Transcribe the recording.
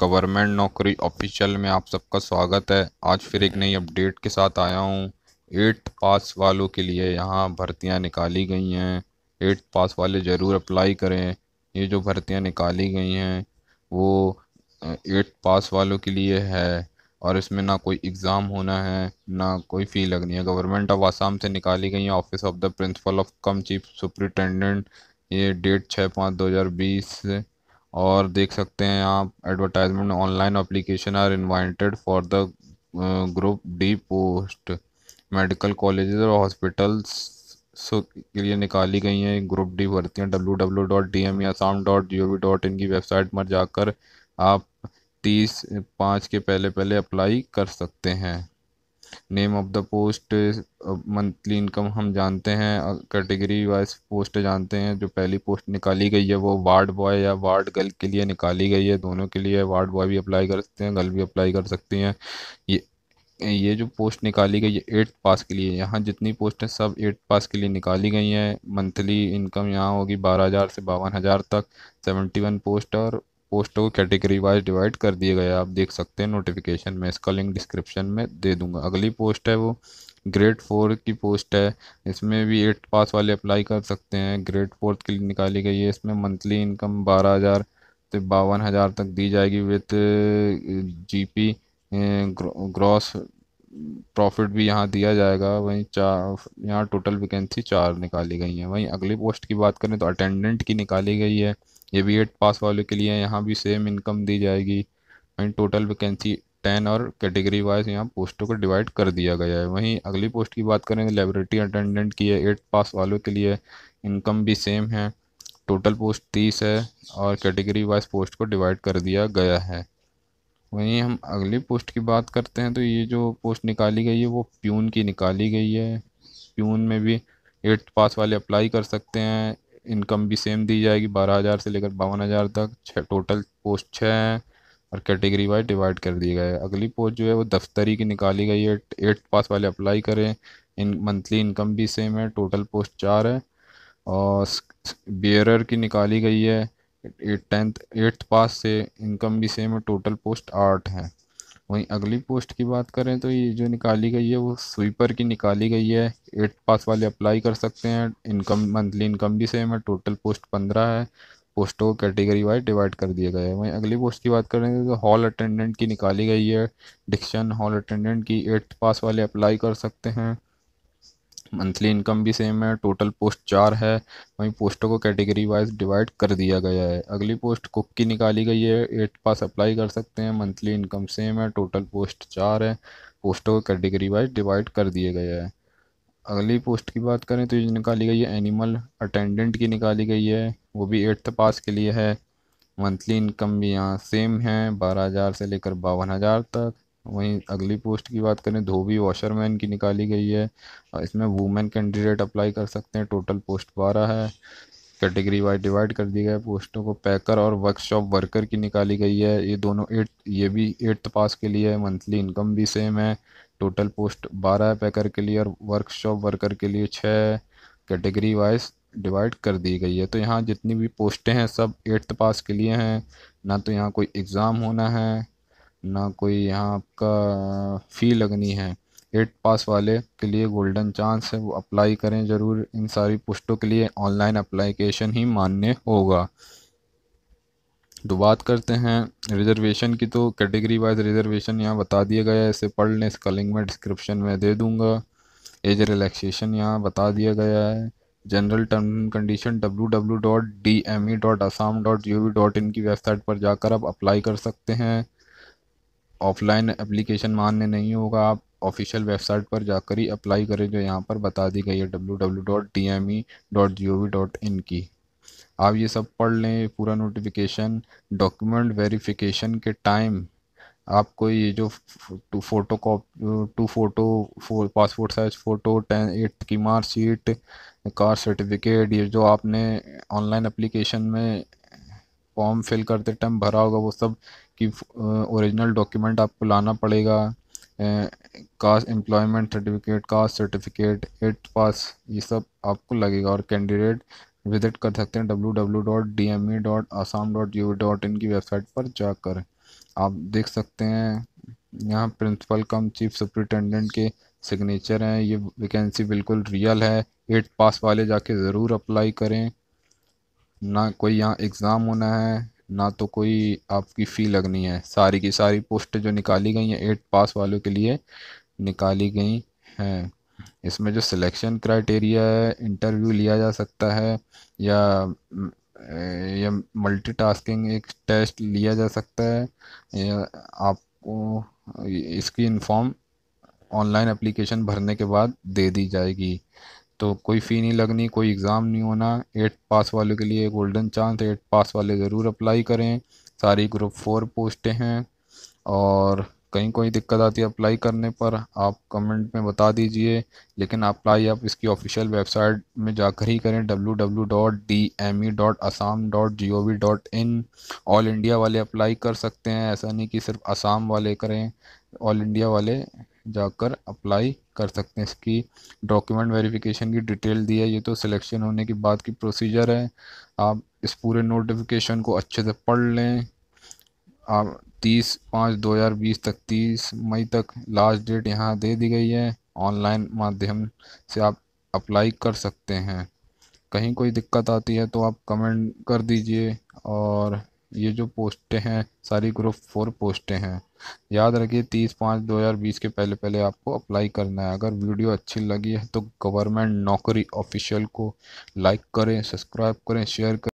government नौकरी official में आप सबका स्वागत है आज फिर एक नई अपडेट के साथ आया हूँ एट्थ पास वालों के लिए यहाँ भर्तियाँ निकाली गई हैं एट्थ पास वाले ज़रूर अप्लाई करें ये जो भर्तियाँ निकाली गई हैं वो एट्थ पास वालों के लिए है और इसमें ना कोई एग्ज़ाम होना है ना कोई फ़ी लगनी है गवर्नमेंट ऑफ आसाम से निकाली गई हैं office of the principal of cum chief superintendent ये डेट छः पाँच दो हज़ार बीस और देख सकते हैं आप advertisement online application are invited for the group D post medical college और हॉस्पिटल्स के लिए निकाली गई हैं ग्रुप डी भर्तियाँ W W dot D M Assam dot G O V dot in की वेबसाइट पर जाकर आप तीस पाँच के पहले पहले अप्लाई कर सकते हैं name of the post monthly income हम जानते हैं कैटेगरी वाइज पोस्ट जानते हैं जो पहली पोस्ट निकाली गई है वो वार्ड बॉय या वार्ड गर्ल के लिए निकाली गई है दोनों के लिए वार्ड बॉय भी अप्लाई कर सकते हैं गर्ल भी अप्लाई कर सकती हैं ये ये जो पोस्ट निकाली गई है एट्थ पास के लिए यहाँ जितनी पोस्ट हैं सब एट्थ पास के लिए निकाली गई हैं मंथली इनकम यहाँ होगी बारह हज़ार से बावन हज़ार तक सेवेंटी वन पोस्ट और पोस्टों को कैटेगरी वाइज डिवाइड कर दिया गया आप देख सकते हैं नोटिफिकेशन में इसका लिंक डिस्क्रिप्शन में दे दूंगा अगली पोस्ट है वो ग्रेड फोर की पोस्ट है इसमें भी एट पास वाले अप्लाई कर सकते हैं ग्रेड फोर्थ के लिए निकाली गई है इसमें मंथली इनकम बारह हज़ार से बावन हज़ार तक दी जाएगी with G P gross profit भी यहाँ दिया जाएगा वहीं चार यहाँ टोटल वैकेंसी चार निकाली गई हैं वहीं अगली पोस्ट की बात करें तो अटेंडेंट की निकाली गई है ये बी एड पास वालों के लिए यहाँ भी सेम इनकम दी जाएगी वहीं टोटल वैकेंसी टेन और कैटेगरी वाइज यहाँ पोस्टों को डिवाइड कर दिया गया है वहीं अगली पोस्ट की बात करें तो अटेंडेंट की है एट पास वालों के लिए इनकम भी सेम है टोटल पोस्ट तीस है और कैटेगरी वाइज पोस्ट को डिवाइड कर दिया गया है वहीं हम अगली पोस्ट की बात करते हैं तो ये जो पोस्ट निकाली गई है वो प्यून की निकाली गई है प्यून में भी एट पास वाले अप्लाई कर सकते हैं इनकम भी सेम दी जाएगी बारह हज़ार से लेकर बावन हज़ार तक छः टोटल पोस्ट छः हैं और कैटेगरी वाइज डिवाइड कर दिए गए अगली पोस्ट जो है वो दफ्तरी की निकाली गई है एट्थ पास वाले अप्लाई करें इन मंथली इनकम भी सेम है टोटल पोस्ट चार है और बियरर की निकाली गई है एट टेंथ एट्थ पास से इनकम भी सेम है टोटल पोस्ट आठ है वहीं अगली पोस्ट की बात करें तो ये जो निकाली गई है वो स्वीपर की निकाली गई है एट पास वाले अप्लाई कर सकते हैं इनकम मंथली इनकम भी सेम है टोटल पोस्ट पंद्रह है पोस्टों को कैटेगरी वाइज डिवाइड कर दिया गया है वहीं अगली पोस्ट की बात करें तो हॉल अटेंडेंट की निकाली गई है डिक्शन हॉल अटेंडेंट की एट्थ पास वाले अप्लाई कर सकते हैं मंथली इनकम भी सेम है टोटल पोस्ट चार है वहीं पोस्टों को कैटेगरी वाइज डिवाइड कर दिया गया है अगली पोस्ट कुक की निकाली गई है एट पास अप्लाई कर सकते हैं मंथली इनकम सेम है टोटल पोस्ट चार है पोस्टों को कैटेगरी वाइज डिवाइड कर दिया गया है अगली पोस्ट की बात करें तो ये निकाली गई है एनिमल अटेंडेंट की निकाली गई है वो भी एट्थ पास के लिए है मंथली इनकम भी यहाँ सेम है बारह हज़ार से लेकर बावन हज़ार तक वहीं अगली पोस्ट की बात करें धोबी वॉशरमैन की निकाली गई है इसमें वुमेन कैंडिडेट अप्लाई कर सकते हैं टोटल पोस्ट बारह है कैटेगरी वाइज डिवाइड कर दिया गया पोस्टों को पैकर और वर्कशॉप वर्कर की निकाली गई है ये दोनों एट ये भी एट्थ पास के लिए है मंथली इनकम भी सेम है टोटल पोस्ट बारह है पैकर के लिए और वर्कशॉप वर्कर के लिए छः कैटेगरी वाइज डिवाइड कर दी गई है तो यहाँ जितनी भी पोस्टें हैं सब एट्थ पास के लिए हैं ना तो यहाँ कोई एग्ज़ाम होना है ना कोई यहाँ आपका फ़ी लगनी है एट पास वाले के लिए गोल्डन चांस है वो अप्लाई करें ज़रूर इन सारी पोस्टों के लिए ऑनलाइन अप्लाईकेशन ही मान्य होगा तो बात करते हैं रिजर्वेशन की तो कैटेगरी वाइज रिजर्वेशन यहाँ बता दिया गया है इसे पढ़ लें इसका लिंक मैं डिस्क्रिप्शन में दे दूँगा एज रिलैक्सेशन यहाँ बता दिया गया है general term and condition W W dot D M E Assam dot U V dot in की वेबसाइट पर जाकर आप अप्लाई कर सकते हैं ऑफलाइन एप्लीकेशन मान्य नहीं होगा आप ऑफिशियल वेबसाइट पर जाकर ही अप्लाई करें जो यहाँ पर बता दी गई है W W dot M E dot G O V dot in की आप ये सब पढ़ लें पूरा नोटिफिकेशन डॉक्यूमेंट वेरिफिकेशन के टाइम आपको ये जो two photo copy two photo फो, passport size photo ten eight की मार्कशीट कार सर्टिफिकेट ये जो आपने ऑनलाइन एप्लीकेशन में फॉर्म फिल करते टाइम भरा होगा वो सब आपकी ओरिजिनल डॉक्यूमेंट आपको लाना पड़ेगा caste employment certificate caste certificate eight pass ये सब आपको लगेगा और कैंडिडेट विज़िट कर सकते हैं W W dot D M E Assam U dot in की वेबसाइट पर जाकर आप देख सकते हैं यहाँ प्रिंसिपल कम चीफ सुप्रिटेंडेंट के सिग्नेचर हैं ये वैकेंसी बिल्कुल रियल है एट पास वाले जाके ज़रूर अप्लाई करें ना कोई यहाँ एग्ज़ाम होना है ना तो कोई आपकी फ़ी लगनी है सारी की सारी पोस्ट जो निकाली गई हैं एट पास वालों के लिए निकाली गई हैं इसमें जो सिलेक्शन क्राइटेरिया है इंटरव्यू लिया जा सकता है या या मल्टीटास्किंग एक टेस्ट लिया जा सकता है या आपको इसकी इन्फॉर्म ऑनलाइन एप्लीकेशन भरने के बाद दे दी जाएगी तो कोई फ़ी नहीं लगनी कोई एग्ज़ाम नहीं होना एट पास वालों के लिए गोल्डन चांस एट पास वाले ज़रूर अप्लाई करें सारी ग्रुप फोर पोस्टें हैं और कहीं कोई दिक्कत आती है अप्लाई करने पर आप कमेंट में बता दीजिए लेकिन अप्लाई आप इसकी ऑफिशियल वेबसाइट में जाकर ही करें www.dme.assam.gov.in ऑल इंडिया वाले अप्लाई कर सकते हैं ऐसा नहीं कि सिर्फ असम वाले करें ऑल इंडिया वाले जाकर अप्लाई कर सकते हैं इसकी डॉक्यूमेंट वेरिफिकेशन की डिटेल दी है ये तो सिलेक्शन होने के बाद की प्रोसीजर है आप इस पूरे नोटिफिकेशन को अच्छे से पढ़ लें आप तीस पाँच दो हज़ार बीस तक तीस मई तक लास्ट डेट यहाँ दे दी गई है ऑनलाइन माध्यम से आप अप्लाई कर सकते हैं कहीं कोई दिक्कत आती है तो आप कमेंट कर दीजिए और ये जो पोस्टें हैं सारी ग्रुप फोर पोस्टें हैं याद रखिए तीस पाँच दो हज़ार बीस के पहले पहले आपको अप्लाई करना है अगर वीडियो अच्छी लगी है तो गवर्नमेंट नौकरी ऑफिशियल को लाइक करें सब्सक्राइब करें शेयर करें